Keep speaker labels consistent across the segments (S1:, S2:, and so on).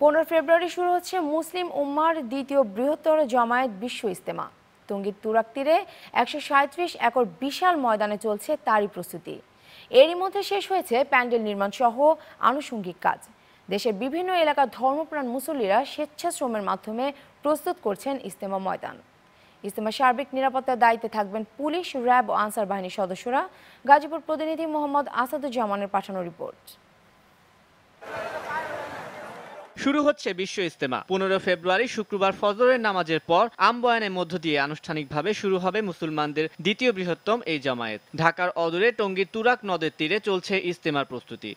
S1: পনেরো ফেব্রুয়ারি শুরু হচ্ছে মুসলিম উম্মার দ্বিতীয় বৃহত্তর জমায়েত বিশ্ব ইস্তেমা টঙ্গীর তুরাক তীরে একশো সাঁত্রিশ একর বিশাল ময়দানে চলছে তারই প্রস্তুতি এরই মধ্যে শেষ হয়েছে প্যান্ডেল নির্মাণ সহ আনুষঙ্গিক কাজ দেশের বিভিন্ন এলাকার ধর্মপ্রাণ মুসল্লিরা স্বেচ্ছাশ্রমের মাধ্যমে প্রস্তুত করছেন ইস্তেমা ময়দান ইস্তেমার সার্বিক নিরাপত্তার দায়িত্বে থাকবেন পুলিশ র্যাব ও আনসার বাহিনীর সদস্যরা গাজীপুর প্রতিনিধি মোহাম্মদ আসাদুজ্জামানের পাঠানো রিপোর্ট
S2: শুরু হচ্ছে বিশ্ব ইস্তেমা পনেরো ফেব্রুয়ারি শুক্রবার ফজরের নামাজের পর আমবয়ানের মধ্য দিয়ে আনুষ্ঠানিকভাবে শুরু হবে মুসলমানদের দ্বিতীয় বৃহত্তম এই জামায়াত ঢাকার অদূরে টঙ্গীর তুরাক নদের তীরে চলছে ইস্তেমার প্রস্তুতি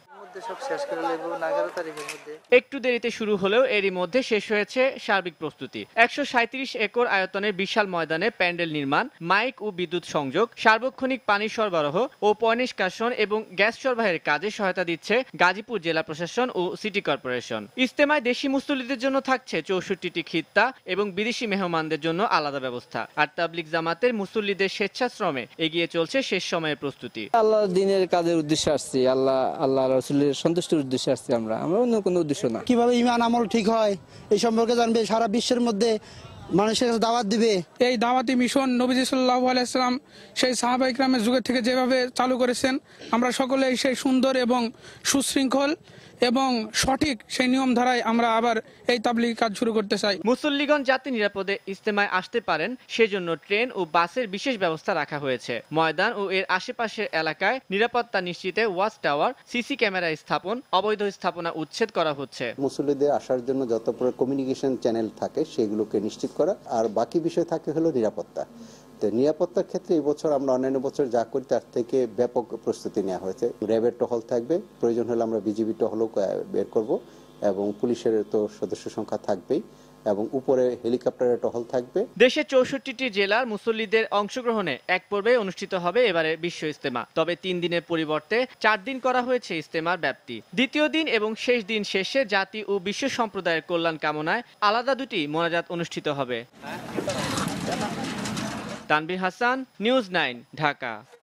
S2: একটু দেরিতে শুরু হলেও এরই মধ্যে শেষ হয়েছে সার্বিক প্রস্তুতি একশো একর আয়তনের বিশাল ময়দানে প্যান্ডেল নির্মাণ মাইক ও বিদ্যুৎ সংযোগ সার্বক্ষণিক পানি সরবরাহ ও পয়নিষ্কাশন এবং গ্যাস সরবরাহের কাজে সহায়তা দিচ্ছে গাজীপুর জেলা প্রশাসন ও সিটি কর্পোরেশন ইস্তেমায় ঢাকায় দেশি মুসল্লিদের জন্য থাকছে চৌষট্টিটি খিত্তা এবং বিদেশি মেহমানদের জন্য আলাদা ব্যবস্থা আর তাবলিক জামাতের মুসল্লিদের স্বেচ্ছাশ্রমে এগিয়ে চলছে শেষ সময়ের প্রস্তুতি আল্লাহ দিনের কাজের উদ্দেশ্যে আসছি আল্লাহ আল্লাহ রসুলের সন্তুষ্টির উদ্দেশ্যে আসছি আমরা আমরা অন্য কোনো উদ্দেশ্য না
S3: কিভাবে ইমান আমল ঠিক হয় এই সম্পর্কে জানবে সারা বিশ্বের মধ্যে মানুষের কাছে দাওয়াত দিবে এই দাওয়াতি মিশন নবীজি সাল্লাহ আলাইসালাম সেই সাহাবাহিক রামের যুগের থেকে যেভাবে
S2: চালু করেছেন আমরা সকলেই সেই সুন্দর এবং সুশৃঙ্খল এবং সঠিক সেই নিয়ম ধারায় আমরা আবার এই তাবলিগ কাজ শুরু করতে চাই মুসল্লিগঞ্জ জাতি নিরাপদে ইস্তেমায় আসতে পারেন সেজন্য ট্রেন ও বাসের বিশেষ ব্যবস্থা রাখা হয়েছে ময়দান ও এর আশেপাশের এলাকায় নিরাপত্তা নিশ্চিতে ওয়াচ টাওয়ার সিসি ক্যামেরা স্থাপন অবৈধ স্থাপনা উচ্ছেদ
S3: করা হচ্ছে মুসল্লিদের আসার জন্য যত কমিউনিকেশন চ্যানেল থাকে সেগুলোকে নিশ্চিত করা আর বাকি বিষয় থাকে হলো নিরাপত্তা তো নিরাপত্তার ক্ষেত্রে এই বছর আমরা অন্যান্য বছর যা করি তার থেকে ব্যাপক প্রস্তুতি নেওয়া হয়েছে র্যাবের টহল থাকবে প্রয়োজন হলে আমরা বিজিবি টহলও বের করব এবং পুলিশের তো সদস্য সংখ্যা থাকবেই এবং উপরে হেলিকপ্টারের টহল থাকবে
S2: দেশে চৌষট্টি জেলার মুসল্লিদের অংশগ্রহণে এক পর্বে অনুষ্ঠিত হবে এবারে বিশ্ব ইস্তেমা তবে তিন দিনের পরিবর্তে চার দিন করা হয়েছে ইস্তেমার ব্যাপ্তি দ্বিতীয় দিন এবং শেষ দিন শেষে জাতি ও বিশ্ব সম্প্রদায়ের কল্যাণ কামনায় আলাদা দুটি মোনাজাত অনুষ্ঠিত হবে তানবির হাসান নিউজ নাইন ঢাকা